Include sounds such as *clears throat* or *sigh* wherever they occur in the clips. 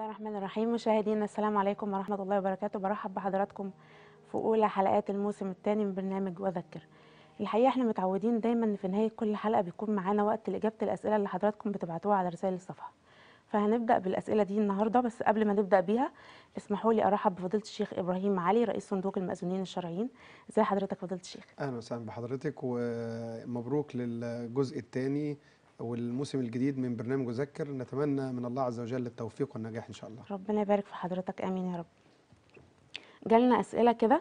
الله الرحمن الرحيم مشاهدينا السلام عليكم ورحمة الله وبركاته برحب بحضراتكم في أولى حلقات الموسم الثاني من برنامج وأذكر الحقيقة احنا متعودين دايما في نهاية كل حلقة بيكون معانا وقت لإجابة الأسئلة اللي حضراتكم بتبعتوها على رسائل الصفحة فهنبدأ بالأسئلة دي النهاردة بس قبل ما نبدأ بيها اسمحوا لي أرحب بفضيلة الشيخ إبراهيم علي رئيس صندوق المأذونين الشرعيين ازي حضرتك فضيلة الشيخ أهلا وسهلا بحضرتك ومبروك للجزء الثاني والموسم الجديد من برنامج أذكر نتمنى من الله عز وجل التوفيق والنجاح إن شاء الله ربنا يبارك في حضرتك آمين يا رب جالنا أسئلة كده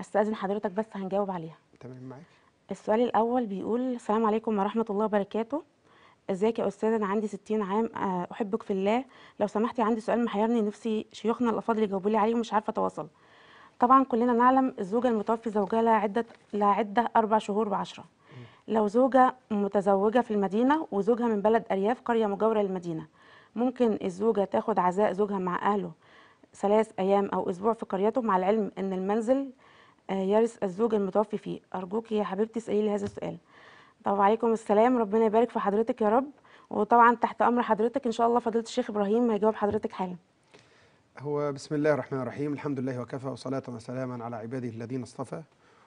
أستأذن حضرتك بس هنجاوب عليها تمام معاك السؤال الأول بيقول السلام عليكم ورحمة الله وبركاته ازيك يا استاذ انا عندي 60 عام آه، احبك في الله لو سمحتي عندي سؤال محيرني نفسي شيوخنا الافاضل يجاوبوا لي عليه ومش عارفه اتواصل طبعا كلنا نعلم الزوجه المتوفي زوجها لها عده لها عده اربع شهور وعشرة لو زوجة متزوجة في المدينة وزوجها من بلد أرياف قرية مجاورة للمدينة ممكن الزوجة تاخد عزاء زوجها مع أهله ثلاث أيام أو أسبوع في قريته مع العلم أن المنزل آه، يرث الزوج المتوفي فيه أرجوك يا حبيبتي اسألي لي هذا السؤال طب عليكم السلام ربنا يبارك في حضرتك يا رب وطبعا تحت أمر حضرتك إن شاء الله فضيلة الشيخ إبراهيم هيجاوب حضرتك حالا هو بسم الله الرحمن الرحيم الحمد لله وكفى وصلاة وسلاما على عباده الذين اصطفى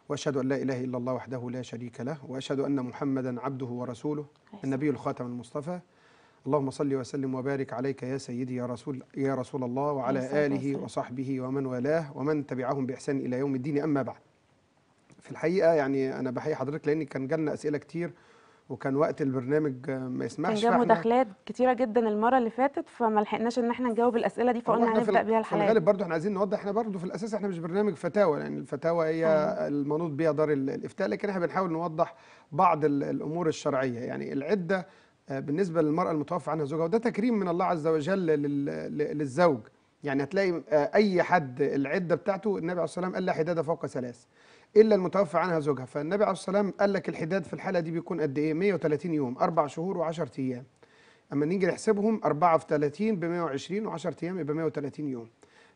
واشهد ان لا اله الا الله وحده لا شريك له واشهد ان محمدا عبده ورسوله النبي الخاتم المصطفى اللهم صل وسلم وبارك عليك يا سيدي يا رسول يا رسول الله وعلى اله وصحبه ومن والاه ومن تبعهم باحسان الى يوم الدين اما بعد في الحقيقه يعني انا بحيي حضرتك لان كان جالنا اسئله كتير وكان وقت البرنامج ما يسمحش كان جاب مداخلات كتيره جدا المره اللي فاتت فما لحقناش ان احنا نجاوب الاسئله دي فقلنا هنبدا بيها الحلقه في الغالب برضو احنا عايزين نوضح احنا برضو في الاساس احنا مش برنامج فتاوى يعني الفتاوى هي المنوط بها دار الافتاء لكن احنا بنحاول نوضح بعض الامور الشرعيه يعني العده آه، بالنسبه للمراه المتوفى عنها زوجها وده تكريم من الله عز وجل للزوج يعني هتلاقي آه، اي حد العده بتاعته النبي عليه الصلاه والسلام قال لا حداد فوق ثلاث إلا المتوفى عنها زوجها فالنبي عليه الصلاة والسلام قال لك الحداد في الحالة دي بيكون قد إيه 130 يوم أربع شهور و10 أيام أما نيجي نحسبهم 4 في 30 ب 120 و10 أيام يبقى 130 يوم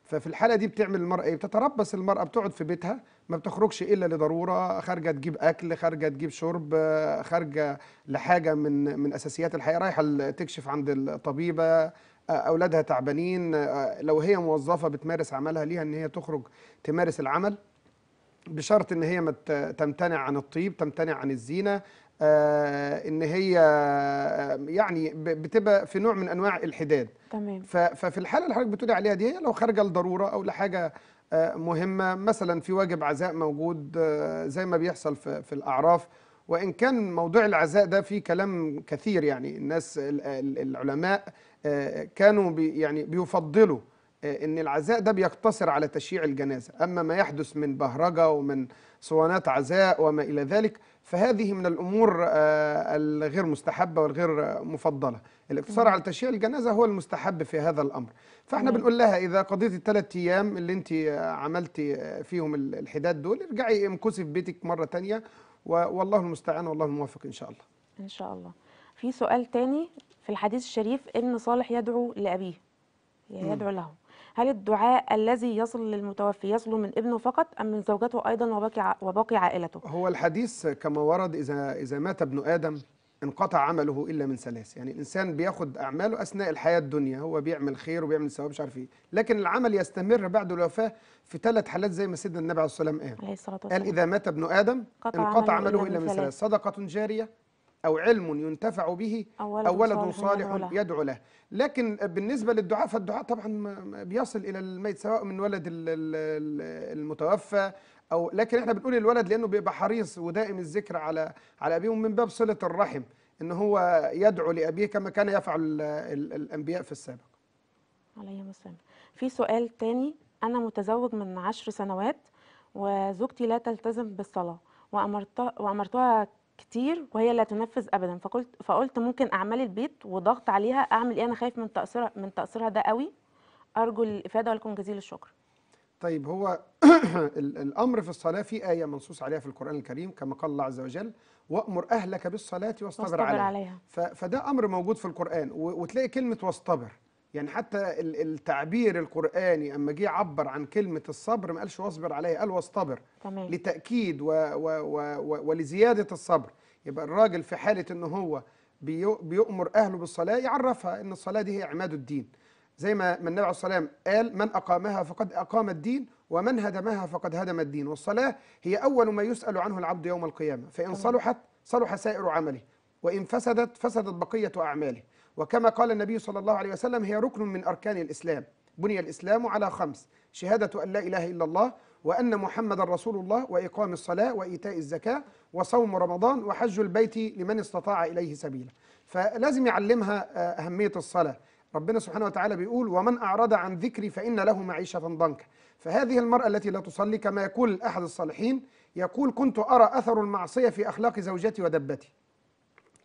ففي الحالة دي بتعمل المرأة إيه بتتربص المرأة بتقعد في بيتها ما بتخرجش إلا لضرورة خارجة تجيب أكل خارجة تجيب شرب خارجة لحاجة من من أساسيات الحياة رايحة تكشف عند الطبيبة أولادها تعبانين لو هي موظفة بتمارس عملها ليها إن هي تخرج تمارس العمل بشرط ان هي تمتنع عن الطيب تمتنع عن الزينه آه، ان هي آه، يعني بتبقى في نوع من انواع الحداد تمام ففي الحاله اللي حضرتك بتقولي عليها دي هي لو خارجه لضروره او لحاجه آه، مهمه مثلا في واجب عزاء موجود زي ما بيحصل في, الاعراف وان كان موضوع العزاء ده فيه كلام كثير يعني الناس العلماء كانوا بي يعني بيفضلوا آه، ان العزاء ده بيقتصر على تشييع الجنازه اما ما يحدث من بهرجه ومن صوانات عزاء وما الى ذلك فهذه من الامور آه، الغير مستحبه والغير مفضله الاقتصار على تشييع الجنازه هو المستحب في هذا الامر فاحنا بنقول لها اذا قضيتي الثلاث ايام اللي انت آه، عملتي فيهم الحداد دول ارجعي امكسي في بيتك مره تانية والله المستعان والله الموفق ان شاء الله ان شاء الله في سؤال تاني في الحديث الشريف ابن صالح يدعو لابيه يعني يدعو له هل الدعاء الذي يصل للمتوفي يصل من ابنه فقط أم من زوجته أيضا وباقي وباقي عائلته هو الحديث كما ورد إذا إذا مات ابن آدم انقطع عمله الا من ثلاث يعني الانسان بياخد اعماله اثناء الحياه الدنيا هو بيعمل خير وبيعمل ثواب مش عارف ايه لكن العمل يستمر بعد الوفاه في ثلاث حالات زي ما سيدنا النبي عليه الصلاه والسلام قال عليه الصلاه والسلام قال اذا مات ابن ادم انقطع عمله, عمله الا من ثلاث صدقه جاريه أو علم ينتفع به أو ولد, أو ولد صالح, صالح يدعو له لكن بالنسبة للدعاء فالدعاء طبعا بيصل إلى الميت سواء من ولد المتوفى أو لكن احنا بنقول الولد لأنه بيبقى حريص ودائم الذكر على على أبيه ومن باب صلة الرحم إن هو يدعو لأبيه كما كان يفعل الأنبياء في السابق عليهم السلام في سؤال تاني أنا متزوج من عشر سنوات وزوجتي لا تلتزم بالصلاة وأمرت وأمرتها كتير وهي لا تنفذ ابدا فقلت فقلت ممكن اعمال البيت وضغط عليها اعمل ايه انا خايف من تاثيرها من تاثيرها ده قوي ارجو الافاده ولكم جزيل الشكر طيب هو *coughs* الامر في الصلاه في ايه منصوص عليها في القران الكريم كما قال الله عز وجل وامر اهلك بالصلاه واصطبر عليها, عليها. فده امر موجود في القران وتلاقي كلمه واصطبر يعني حتى التعبير القرآني أما جه عبر عن كلمة الصبر ما قالش واصبر عليه قال واصطبر تمام. لتأكيد و و و و ولزيادة الصبر يبقى الراجل في حالة أنه هو بيؤمر أهله بالصلاة يعرفها أن الصلاة دي هي عماد الدين زي ما النبي عليه الصلاة والسلام قال من أقامها فقد أقام الدين ومن هدمها فقد هدم الدين والصلاة هي أول ما يسأل عنه العبد يوم القيامة فإن صلحت صلح سائر عمله وإن فسدت فسدت بقية أعماله وكما قال النبي صلى الله عليه وسلم هي ركن من أركان الإسلام بني الإسلام على خمس شهادة أن لا إله إلا الله وأن محمد رسول الله وإقام الصلاة وإيتاء الزكاة وصوم رمضان وحج البيت لمن استطاع إليه سبيلا فلازم يعلمها آه، أهمية الصلاة ربنا سبحانه وتعالى بيقول ومن أعرض عن ذكري فإن له معيشة ضنكا فهذه المرأة التي لا تصلي كما يقول أحد الصالحين يقول كنت أرى أثر المعصية في أخلاق زوجتي ودبتي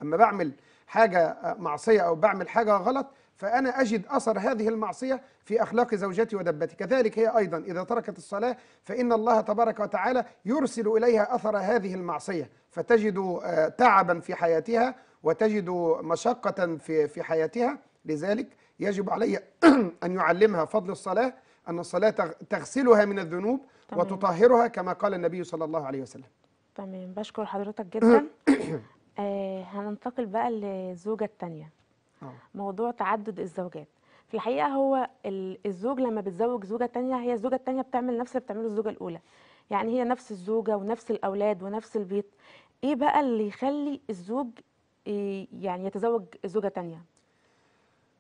أما بعمل حاجه آه، معصيه او بعمل حاجه غلط فأنا أجد أثر هذه المعصية في أخلاق زوجتي ودبتي كذلك هي أيضا إذا تركت الصلاة فإن الله تبارك وتعالى يرسل إليها أثر هذه المعصية فتجد آه، تعبا في حياتها وتجد مشقة في في حياتها لذلك يجب علي *clears throat* أن يعلمها فضل الصلاة أن الصلاة تغسلها من الذنوب تمام. وتطهرها كما قال النبي صلى الله عليه وسلم تمام بشكر حضرتك جدا *clears throat* آه هننتقل بقى للزوجة الثانية اه. موضوع تعدد الزوجات في الحقيقة هو الزوج لما بتزوج زوجة تانية هي الزوجة التانية بتعمل نفس اللي بتعمله الزوجة الأولى يعني هي نفس الزوجة ونفس الأولاد ونفس البيت إيه بقى اللي يخلي الزوج يعني يتزوج زوجة تانية؟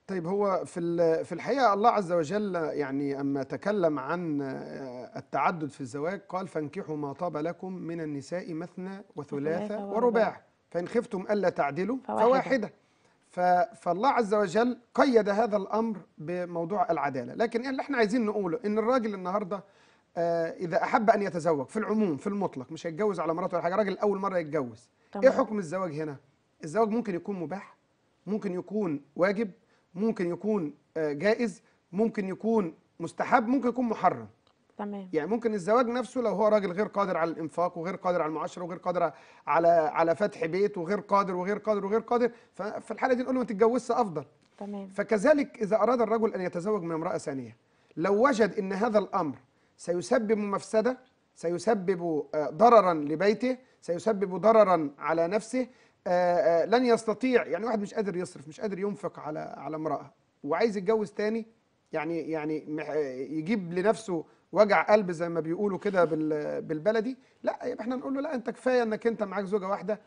طيب هو في في الحقيقه الله عز وجل يعني اما تكلم عن آه، التعدد في الزواج قال فانكحوا ما طاب لكم من النساء مثنى وثلاثه ورباع فإن خفتم ألا تعدلوا فواحدة فالله عز وجل قيد هذا الأمر بموضوع العدالة لكن اللي احنا عايزين نقوله إن الراجل النهاردة آه، إذا أحب أن يتزوج في العموم في المطلق مش هيتجوز على مراته ولا حاجة راجل أول مرة يتجوز طبعا. إيه حكم الزواج هنا؟ الزواج ممكن يكون مباح ممكن يكون واجب ممكن يكون آه، جائز ممكن يكون مستحب ممكن يكون محرم تمام يعني ممكن الزواج نفسه لو هو راجل غير قادر على الانفاق وغير قادر على المعاشره وغير قادر على على فتح بيت وغير قادر وغير قادر وغير قادر ففي الحاله دي نقول له ما تتجوزش افضل تمام فكذلك اذا اراد الرجل ان يتزوج من امراه ثانيه لو وجد ان هذا الامر سيسبب مفسده سيسبب آه، ضررا لبيته سيسبب ضررا على نفسه آه، آه، لن يستطيع يعني واحد مش قادر يصرف مش قادر ينفق على على امراه وعايز يتجوز ثاني يعني يعني يجيب لنفسه وجع قلب زي ما بيقولوا كده بالبلدي لا يبقى احنا نقول له لا انت كفايه انك انت معاك زوجه واحده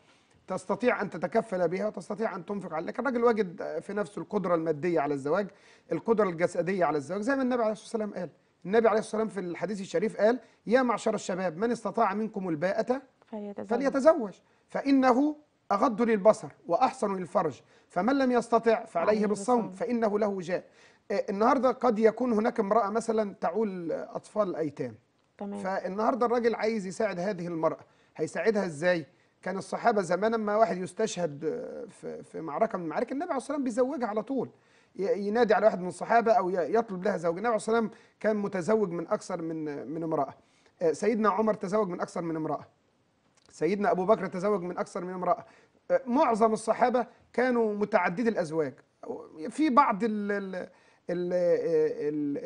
تستطيع ان تتكفل بها وتستطيع ان تنفق عليها، لكن الراجل وجد في نفسه القدره الماديه على الزواج، القدره الجسديه على الزواج زي ما النبي عليه الصلاه والسلام قال، النبي عليه الصلاه والسلام في الحديث الشريف قال: يا معشر الشباب من استطاع منكم الباءة فليتزوج, فليتزوج فانه اغض للبصر واحسن للفرج، فمن لم يستطع فعليه بالصوم فانه له وجاء، آه، النهارده قد يكون هناك امراه مثلا تعول اطفال ايتام تمام فالنهارده الراجل عايز يساعد هذه المراه هيساعدها ازاي كان الصحابه زمان ما واحد يستشهد آه، في في معركه من المعارك النبي عليه الصلاه والسلام بيزوجها على طول ينادي على واحد من الصحابه او يطلب لها زوج النبي عليه الصلاه والسلام كان متزوج من اكثر من من امراه آه، سيدنا عمر تزوج من اكثر من امراه سيدنا ابو بكر تزوج من اكثر من امراه معظم الصحابه كانوا متعددي الازواج في بعض ال آه،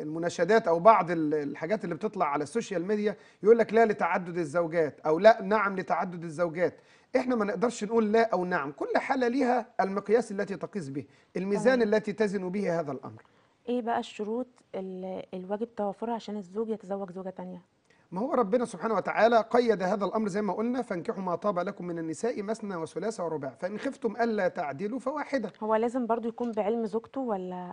المناشدات او بعض الحاجات اللي بتطلع على السوشيال ميديا يقول لك لا لتعدد الزوجات او لا نعم لتعدد الزوجات احنا ما نقدرش نقول لا او نعم كل حاله ليها المقياس التي تقيس به الميزان طيب. التي تزن به هذا الامر ايه بقى الشروط الواجب توفرها عشان الزوج يتزوج زوجه ثانيه ما هو ربنا سبحانه وتعالى قيد هذا الامر زي ما قلنا فانكحوا ما طاب لكم من النساء مثنى وثلاث ورباع فان خفتم الا تعدلوا فواحده هو لازم برضو يكون بعلم زوجته ولا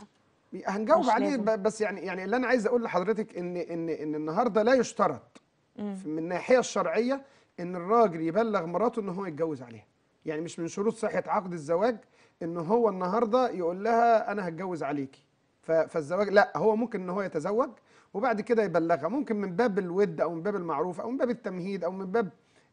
هنجاوب عليه بس يعني يعني اللي انا عايز اقول لحضرتك ان ان ان النهارده لا يشترط مم. من الناحيه الشرعيه ان الراجل يبلغ مراته ان هو يتجوز عليها يعني مش من شروط صحه عقد الزواج ان هو النهارده يقول لها انا هتجوز عليكي فالزواج لا هو ممكن ان هو يتزوج وبعد كده يبلغها ممكن من باب الود او من باب المعروف او من باب التمهيد او من باب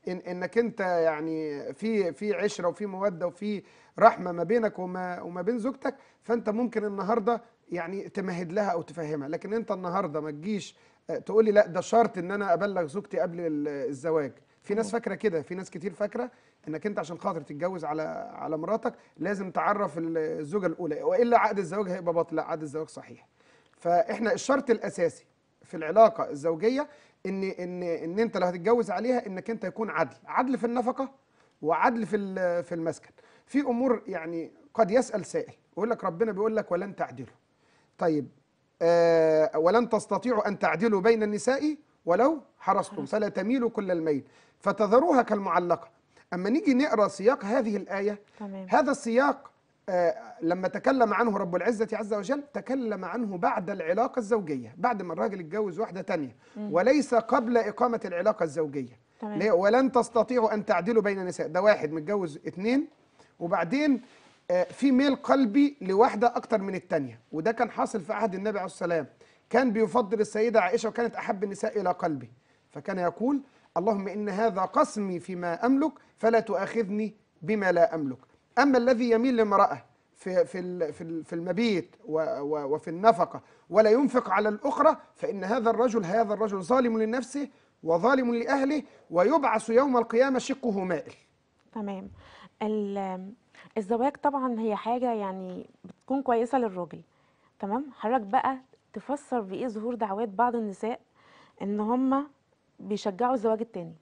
إن انك انت يعني في في عشره وفي موده وفي رحمه ما بينك وما وما بين زوجتك فانت ممكن النهارده يعني تمهد لها او تفهمها لكن انت النهارده ما تجيش آه، تقول لي لا ده شرط ان انا ابلغ زوجتي قبل الزواج في ناس فاكره كده في ناس كتير فاكره انك انت عشان خاطر تتجوز على على مراتك لازم تعرف الزوجه الاولى والا عقد الزواج هيبقى باطل لا عقد الزواج صحيح فاحنا الشرط الاساسي في العلاقه الزوجيه ان ان ان انت لو هتتجوز عليها انك انت يكون عدل عدل في النفقه وعدل في في المسكن في امور يعني قد يسال سائل ويقول لك ربنا بيقول لك ولن تعدلوا طيب آه ولن تستطيعوا أن تعدلوا بين النساء ولو حرصتم فلا تميلوا كل الميل فتذروها كالمعلقة أما نيجي نقرأ سياق هذه الآية تمام. هذا السياق آه لما تكلم عنه رب العزة عز وجل تكلم عنه بعد العلاقة الزوجية بعد ما الراجل اتجوز واحدة تانية وليس قبل إقامة العلاقة الزوجية تمام. ولن تستطيعوا أن تعدلوا بين النساء ده واحد متجوز اثنين وبعدين آه، في ميل قلبي لواحده اكتر من الثانيه وده كان حاصل في عهد النبي عليه السلام كان بيفضل السيده عائشه وكانت احب النساء الى قلبي فكان يقول اللهم ان هذا قسمي فيما املك فلا تؤاخذني بما لا املك اما الذي يميل لامراه في في في المبيت وفي النفقه ولا ينفق على الاخرى فان هذا الرجل هذا الرجل ظالم لنفسه وظالم لاهله ويبعث يوم القيامه شقه مائل تمام الزواج طبعا هي حاجة يعني بتكون كويسة للراجل تمام حضرتك بقى تفسر بإيه ظهور دعوات بعض النساء إن هم بيشجعوا الزواج التاني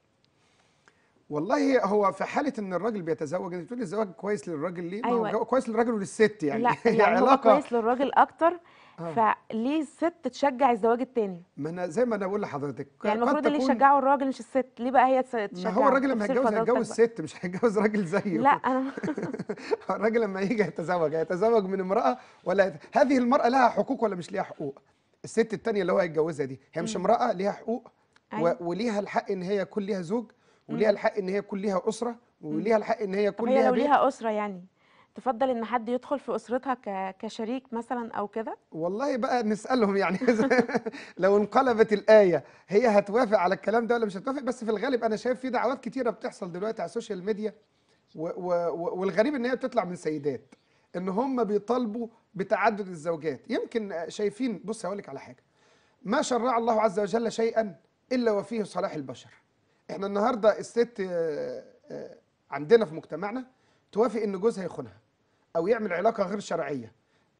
والله هو في حاله ان الراجل بيتزوج انت بتقولي الزواج كويس للراجل ليه؟ أيوة. كويس للراجل وللست يعني لا *laughs* يعني, يعني علاقه كويس للراجل اكتر آه. فليه الست تشجع الزواج التاني ما انا زي ما انا بقول لحضرتك يعني المفروض اللي يشجعه الراجل مش الست ليه بقى هي تشجع ما هو الراجل لما هيتجوز هيتجوز ست مش هيتجوز راجل زيه لا انا *laughs* *laughs* الراجل لما يجي يتزوج هيتزوج من امراه ولا يت... هذه المراه لها حقوق ولا مش ليها حقوق الست التانية اللي هو هيتجوزها دي هي مش امراه ليها حقوق أيوة. و... وليها الحق ان هي يكون ليها زوج وليها الحق ان هي يكون ليها اسره وليها الحق ان هي يكون ليها لو ليها اسره يعني تفضل ان حد يدخل في اسرتها كشريك مثلا او كده والله بقى نسالهم يعني *laughs* لو انقلبت الايه هي هتوافق على الكلام ده ولا مش هتوافق بس في الغالب انا شايف في دعوات كتيره بتحصل دلوقتي على السوشيال ميديا و و و والغريب ان هي بتطلع من سيدات ان هم بيطالبوا بتعدد الزوجات يمكن شايفين بص هقول لك على حاجه ما شرع الله عز وجل شيئا الا وفيه صلاح البشر احنا النهارده الست آه، آه، عندنا في مجتمعنا توافق ان جوزها يخونها او يعمل علاقه غير شرعيه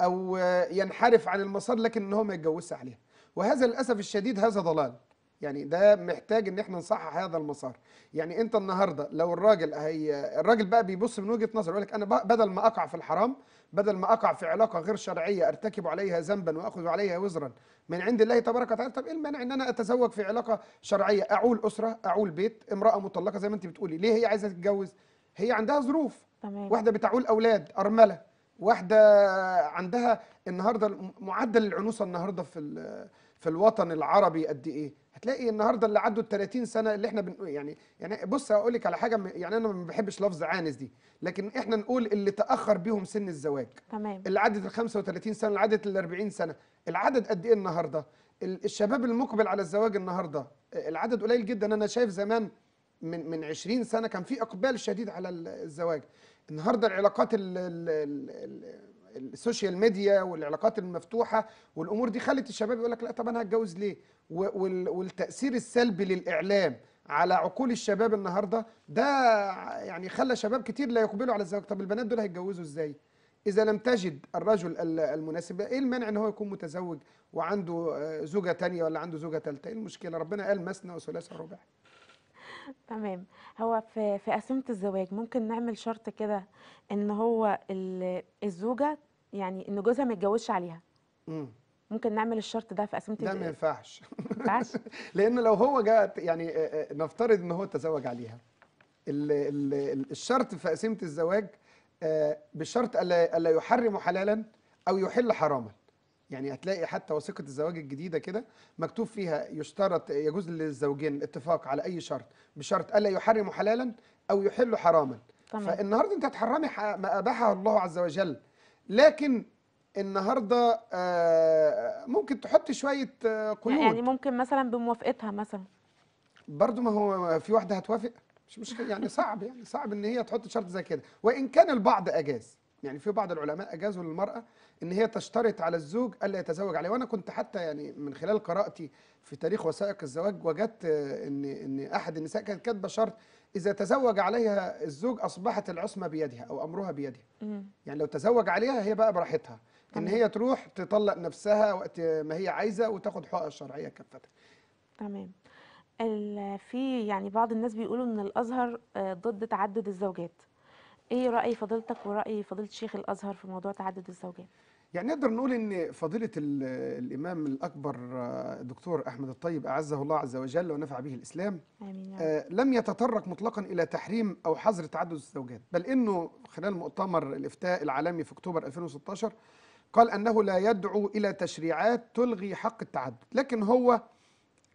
او ينحرف عن المسار لكن ان هو ما يتجوزش عليها وهذا للاسف الشديد هذا ضلال يعني ده محتاج ان احنا نصحح هذا المسار يعني انت النهارده لو الراجل هي الراجل بقى بيبص من وجهه نظر يقول لك انا بدل ما اقع في الحرام بدل ما اقع في علاقه غير شرعيه ارتكب عليها ذنبا واخذ عليها وزرا من عند الله تبارك وتعالى طب ايه المانع ان انا اتزوج في علاقه شرعيه اعول اسره اعول بيت امراه مطلقه زي ما انت بتقولي ليه هي عايزه تتجوز هي عندها ظروف تمام. واحده بتعول اولاد ارمله واحده عندها النهارده معدل العنوسه النهارده في في الوطن العربي قد ايه هتلاقي النهارده اللي عدوا ال 30 سنه اللي احنا بن يعني يعني بص هقول لك على حاجه يعني انا ما بحبش لفظ عانس دي لكن احنا نقول اللي تاخر بيهم سن الزواج تمام اللي عدت ال 35 سنه اللي عدت ال 40 سنه العدد قد ايه النهارده الشباب المقبل على الزواج النهارده العدد قليل جدا انا شايف زمان من من 20 سنه كان في اقبال شديد على الزواج النهارده العلاقات الـ الـ الـ السوشيال ميديا والعلاقات المفتوحه والامور دي خلت الشباب يقول لك لا طب انا هتجوز ليه؟ والتاثير السلبي للاعلام على عقول الشباب النهارده ده يعني خلى شباب كتير لا يقبلوا على الزواج، طب البنات دول هيتجوزوا ازاي؟ اذا لم تجد الرجل المناسب ايه المانع ان هو يكون متزوج وعنده آه، زوجه ثانيه ولا عنده زوجه ثالثه؟ ايه المشكله؟ ربنا قال مثنى وثلاثه وربع تمام هو في في قسمه الزواج ممكن نعمل شرط كده ان هو الزوجة يعني ان جوزها ما يتجوزش عليها امم ممكن نعمل الشرط ده في الزواج لا ما ينفعش ينفعش *laughs* لان لو هو جاء يعني نفترض ان هو تزوج عليها الشرط في قسمه الزواج بشرط الا يحرم حلالا او يحل حراما يعني هتلاقي حتى وثيقه الزواج الجديده كده مكتوب فيها يشترط يجوز للزوجين الاتفاق على اي شرط بشرط الا يحرم حلالا او يحل حراما طمع. فالنهارده انت هتحرمي ما اباحه الله عز وجل لكن النهارده آه، ممكن تحط شويه آه، قيود يعني ممكن مثلا بموافقتها مثلا برضو ما هو في واحده هتوافق مش مشكله يعني صعب يعني صعب ان هي تحط شرط زي كده وان كان البعض اجاز يعني في بعض العلماء اجازوا للمراه ان هي تشترط على الزوج الا يتزوج عليها وانا كنت حتى يعني من خلال قراءتي في تاريخ وثائق الزواج وجدت ان ان احد النساء كانت كاتبه شرط اذا تزوج عليها الزوج اصبحت العصمه بيدها او امرها بيدها يعني لو تزوج عليها هي بقى براحتها ان هي تروح تطلق نفسها وقت ما هي عايزه وتاخد حقوقها الشرعيه كافه تمام في يعني بعض الناس بيقولوا ان الازهر آه، ضد تعدد الزوجات ايه راي فضيلتك وراي فضيله شيخ الازهر في موضوع تعدد الزوجات يعني نقدر نقول ان فضيله الامام الاكبر الدكتور آه، احمد الطيب اعزه الله عز وجل ونفع به الاسلام آمين. آه لم يتطرق مطلقا الى تحريم او حظر تعدد الزوجات بل انه خلال مؤتمر الافتاء العالمي في اكتوبر 2016 قال انه لا يدعو الى تشريعات تلغي حق التعدد لكن هو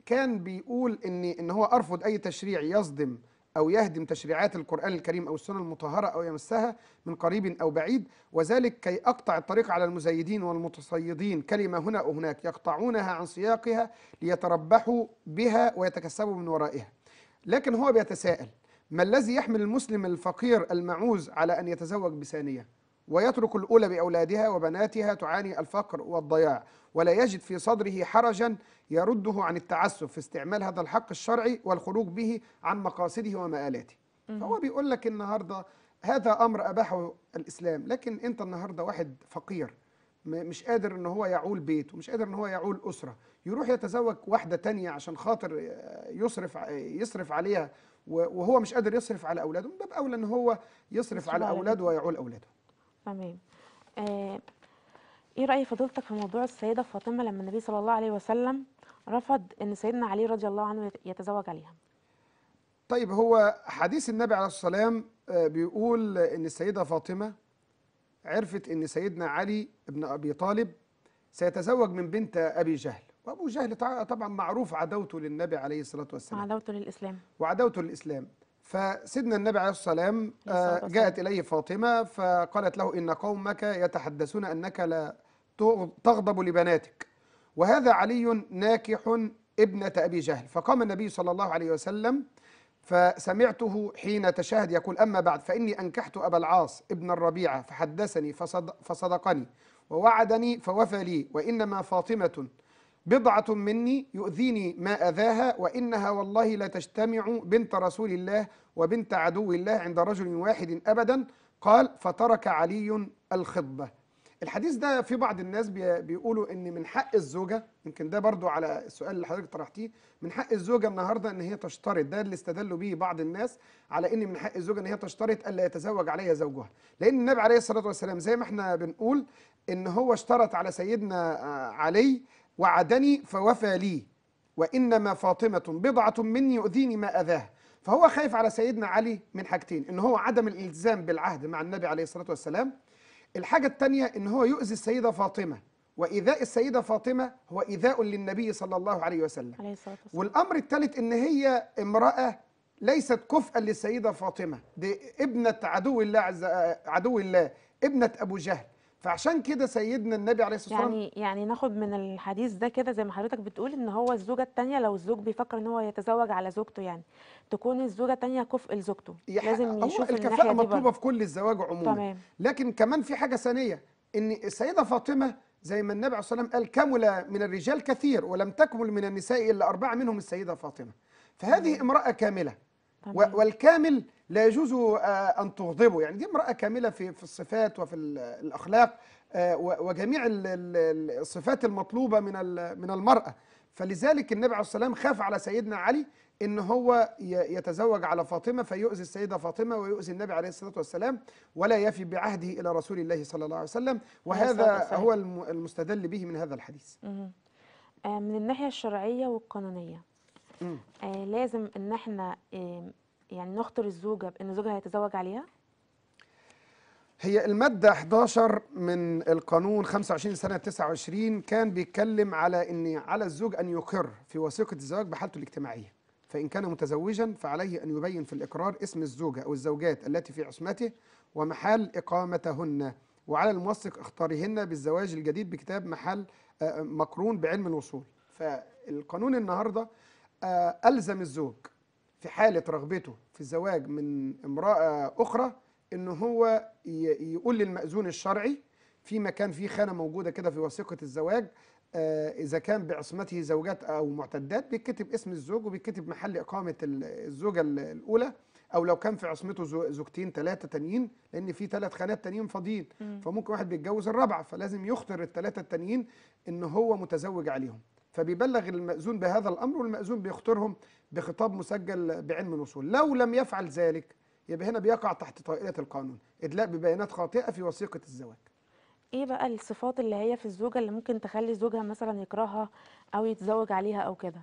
كان بيقول ان ان هو ارفض اي تشريع يصدم أو يهدم تشريعات القرآن الكريم أو السنة المطهرة أو يمسها من قريب أو بعيد وذلك كي أقطع الطريق على المزيدين والمتصيدين كلمة هنا أو هناك يقطعونها عن سياقها ليتربحوا بها ويتكسبوا من ورائها لكن هو بيتساءل ما الذي يحمل المسلم الفقير المعوز على أن يتزوج بثانية ويترك الأولى بأولادها وبناتها تعاني الفقر والضياع ولا يجد في صدره حرجا يرده عن التعسف في استعمال هذا الحق الشرعي والخروج به عن مقاصده ومآلاته فهو بيقول لك النهارده هذا أمر أباحه الإسلام لكن أنت النهارده واحد فقير مش قادر ان هو يعول بيت ومش قادر ان هو يعول اسره يروح يتزوج واحده تانية عشان خاطر آه، يصرف يصرف عليها وهو مش قادر يصرف على اولاده باب اولى ان هو يصرف على اولاده ويعول اولاده تمام آه، ايه راي فضيلتك في موضوع السيده فاطمه لما النبي صلى الله عليه وسلم رفض ان سيدنا علي رضي الله عنه يتزوج عليها طيب هو حديث النبي عليه الصلاه والسلام آه، بيقول ان السيده فاطمه عرفت ان سيدنا علي ابن ابي طالب سيتزوج من بنت ابي جهل وابو جهل طبعا معروف عداوته للنبي عليه الصلاه والسلام عداوته للاسلام وعداوته للاسلام فسيدنا النبي عليه الصلاة آه، والسلام جاءت إليه فاطمة فقالت له إن قومك يتحدثون أنك لا تغضب لبناتك وهذا علي ناكح ابنة أبي جهل فقام النبي صلى الله عليه وسلم فسمعته حين تشاهد يقول أما بعد فإني أنكحت أبا العاص ابن الربيعة فحدثني فصدقني ووعدني فوفى لي وإنما فاطمة بضعة مني يؤذيني ما أذاها وإنها والله لا تجتمع بنت رسول الله وبنت عدو الله عند رجل واحد أبدا قال فترك علي الخطبة الحديث ده في بعض الناس بيقولوا ان من حق الزوجه يمكن ده برضو على السؤال اللي حضرتك طرحتيه من حق الزوجه النهارده ان هي تشترط ده اللي استدلوا به بعض الناس على ان من حق الزوجه ان هي تشترط الا يتزوج عليها زوجها لان النبي عليه الصلاه والسلام زي ما احنا بنقول ان هو اشترط على سيدنا آه، علي وعدني فوفى لي وإنما فاطمة بضعة مني يؤذيني ما أذاها فهو خايف على سيدنا علي من حاجتين إن هو عدم الالتزام بالعهد مع النبي عليه الصلاة والسلام الحاجة الثانية إن هو يؤذي السيدة فاطمة وإيذاء السيدة فاطمة هو إيذاء للنبي صلى الله عليه وسلم عليه والأمر الثالث إن هي امرأة ليست كفءا للسيدة فاطمة دي ابنة عدو الله عز عدو الله ابنة أبو جهل فعشان كده سيدنا النبي عليه الصلاه والسلام يعني يعني ناخد من الحديث ده كده زي ما حضرتك بتقول ان هو الزوجه الثانيه لو الزوج بيفكر ان هو يتزوج على زوجته يعني تكون الزوجه الثانيه كفء لزوجته لازم يشوف الكفاءه مطلوبه في كل الزواج عموما تمام. لكن كمان في حاجه ثانيه ان السيده فاطمه زي ما النبي عليه الصلاه والسلام قال كمل من الرجال كثير ولم تكمل من النساء الا اربعه منهم السيده فاطمه فهذه امراه كامله تمام. والكامل لا يجوز آه، ان تغضبه يعني دي امراه كامله في في الصفات وفي الاخلاق آه، وجميع الصفات المطلوبه من من المراه فلذلك النبي عليه الصلاه والسلام خاف على سيدنا علي ان هو يتزوج على فاطمه فيؤذي السيده فاطمه ويؤذي النبي عليه الصلاه والسلام ولا يفي بعهده الى رسول الله صلى الله عليه وسلم وهذا هو المستدل به من هذا الحديث. آه، من الناحيه الشرعيه والقانونيه لازم ان احنا يعني نخطر الزوجه بان زوجها هيتزوج عليها هي المادة 11 من القانون 25 سنة 29 كان بيتكلم على أن على الزوج أن يقر في وثيقة الزواج بحالته الاجتماعية فإن كان متزوجا فعليه أن يبين في الإقرار اسم الزوجة أو الزوجات التي في عصمته ومحل إقامتهن وعلى الموثق اختارهن بالزواج الجديد بكتاب محل آه، مقرون بعلم الوصول فالقانون النهاردة آه، ألزم الزوج في حالة رغبته في الزواج من امرأة أخرى إن هو يقول للمأذون الشرعي في مكان فيه خانة موجودة كده في وثيقة الزواج آه، إذا كان بعصمته زوجات أو معتدات بيتكتب اسم الزوج وبيتكتب محل إقامة الزوجة الأولى أو لو كان في عصمته زوجتين ثلاثة تانيين لأن في ثلاث خانات تانيين فاضيين فممكن واحد بيتجوز الرابعة فلازم يخطر الثلاثة التانيين إن هو متزوج عليهم فبيبلغ المأذون بهذا الأمر والمأذون بيخطرهم بخطاب مسجل بعلم الوصول لو لم يفعل ذلك يبقى هنا بيقع تحت طائلة القانون إدلاء ببيانات خاطئة في وثيقة الزواج إيه بقى الصفات اللي هي في الزوجة اللي ممكن تخلي زوجها مثلا يكرهها أو يتزوج عليها أو كده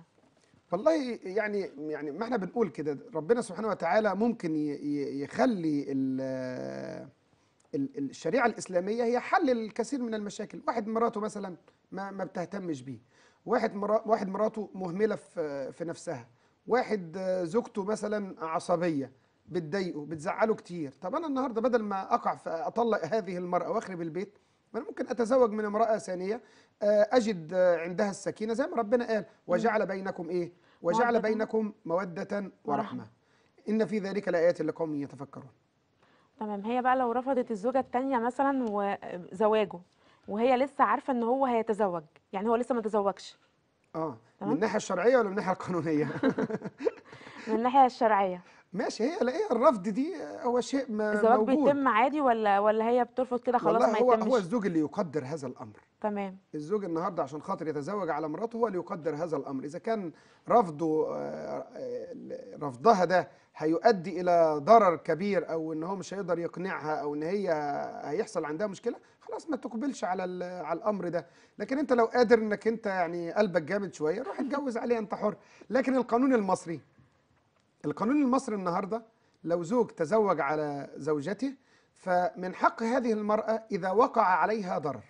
والله يعني يعني ما احنا بنقول كده ربنا سبحانه وتعالى ممكن يخلي الشريعة الإسلامية هي حل الكثير من المشاكل واحد مراته مثلا ما, ما بتهتمش بيه واحد واحد مراته مهملة في نفسها واحد آه، زوجته مثلا عصبيه بتضايقه بتزعله كتير طب انا النهارده بدل ما اقع في اطلق هذه المراه واخرب البيت ما انا ممكن اتزوج من امراه ثانيه آه، اجد آه، عندها السكينه زي ما ربنا قال وجعل بينكم ايه وجعل بينكم موده ورحمه ان في ذلك لايات لقوم يتفكرون تمام هي بقى لو رفضت الزوجه الثانيه مثلا وزواجه وهي لسه عارفه ان هو هيتزوج يعني هو لسه ما تزوجش اه من الناحيه الشرعيه ولا من الناحيه القانونيه *laughs* من الناحيه الشرعيه ماشي هي لا هي الرفض دي هو شيء ما الزواج بيتم عادي ولا ولا هي بترفض كده خلاص ما هو يتمش هو الزوج اللي يقدر هذا الامر تمام الزوج النهارده عشان خاطر يتزوج على مراته هو اللي يقدر هذا الامر اذا كان رفضه آه، آه، رفضها ده هيؤدي الى ضرر كبير او ان هو مش هيقدر يقنعها او ان هي هيحصل عندها مشكله خلاص ما تقبلش على على الامر ده لكن انت لو قادر انك انت يعني قلبك جامد شويه روح اتجوز عليها انت حر لكن القانون المصري القانون المصري النهارده لو زوج تزوج على زوجته فمن حق هذه المرأة إذا وقع عليها ضرر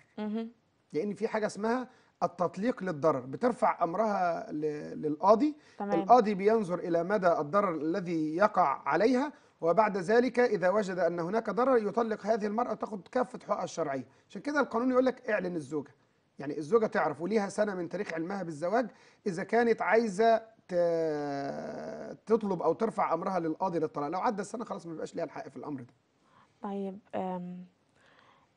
لأن في حاجة اسمها التطليق للضرر بترفع أمرها للقاضي تمام. القاضي بينظر إلى مدى الضرر الذي يقع عليها وبعد ذلك إذا وجد أن هناك ضرر يطلق هذه المرأة تأخذ كافة حقوقها الشرعية عشان كده القانون يقول لك اعلن الزوجة يعني الزوجة تعرف وليها سنة من تاريخ علمها بالزواج إذا كانت عايزة تطلب او ترفع امرها للقاضي للطلاق لو عدى السنه خلاص ما بيبقاش ليها الحق في الامر ده طيب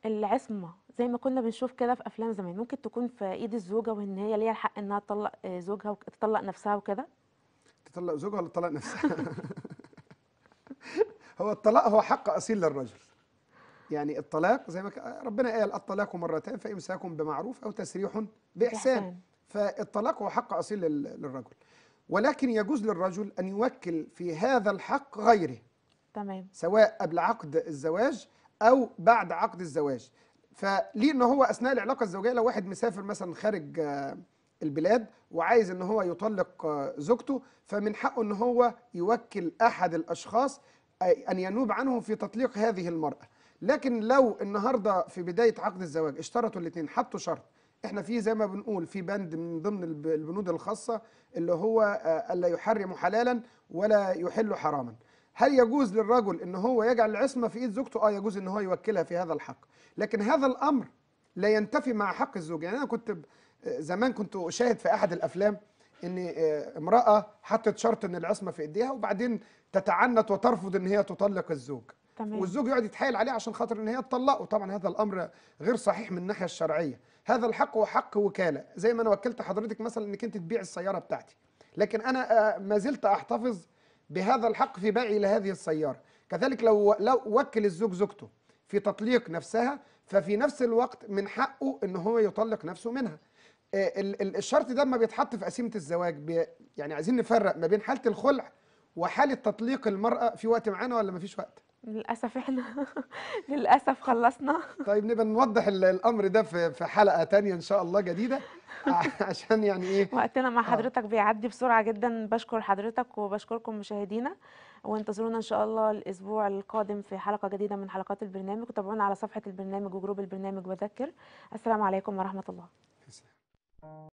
العصمه زي ما كنا بنشوف كده في افلام زمان ممكن تكون في ايد الزوجه وان هي ليها الحق انها تطلق آه، زوجها وتطلق نفسها وكده تطلق زوجها ولا تطلق نفسها *laughs* هو الطلاق هو حق اصيل للرجل يعني الطلاق زي ما ربنا قال الطلاق مرتين فامساك بمعروف او تسريح باحسان فالطلاق هو حق اصيل للرجل ولكن يجوز للرجل أن يوكل في هذا الحق غيره تمام سواء قبل عقد الزواج أو بعد عقد الزواج فليه ان هو اثناء العلاقه الزوجيه لو واحد مسافر مثلا خارج آه، البلاد وعايز ان هو يطلق آه، زوجته فمن حقه ان هو يوكل احد الاشخاص ان ينوب عنه في تطليق هذه المراه لكن لو النهارده في بدايه عقد الزواج اشترطوا الاثنين حطوا شرط احنا في زي ما بنقول في بند من ضمن البنود الخاصه اللي هو آه، الا يحرم حلالا ولا يحل حراما هل يجوز للرجل ان هو يجعل العصمه في ايد زوجته اه يجوز ان هو يوكلها في هذا الحق لكن هذا الامر لا ينتفي مع حق الزوج يعني انا كنت زمان كنت اشاهد في احد الافلام ان آه، امراه حطت شرط ان العصمه في ايديها وبعدين تتعنت وترفض ان هي تطلق الزوج تمام. والزوج يقعد يتحايل عليه عشان خاطر ان هي تطلقه طبعا هذا الامر غير صحيح من الناحيه الشرعيه هذا الحق هو حق وكاله زي ما انا وكلت حضرتك مثلا انك انت تبيع السياره بتاعتي لكن انا آه، ما زلت احتفظ بهذا الحق في بيعي لهذه السياره كذلك لو لو وكل الزوج زوجته في تطليق نفسها ففي نفس الوقت من حقه ان هو يطلق نفسه منها آه، الشرط ده ما بيتحط في قسيمه الزواج يعني عايزين نفرق ما بين حاله الخلع وحاله تطليق المراه في وقت معانا ولا ما فيش وقت للاسف احنا *laughs* للاسف خلصنا طيب نبقى نوضح الامر ده في حلقه تانية ان شاء الله جديده *laughs* *laughs* عشان يعني ايه وقتنا مع آه. حضرتك آه. بيعدي بسرعه جدا بشكر حضرتك وبشكركم مشاهدينا وانتظرونا ان شاء الله الاسبوع القادم في حلقه جديده من حلقات البرنامج وتابعونا على صفحه البرنامج وجروب البرنامج وذكر السلام عليكم ورحمه الله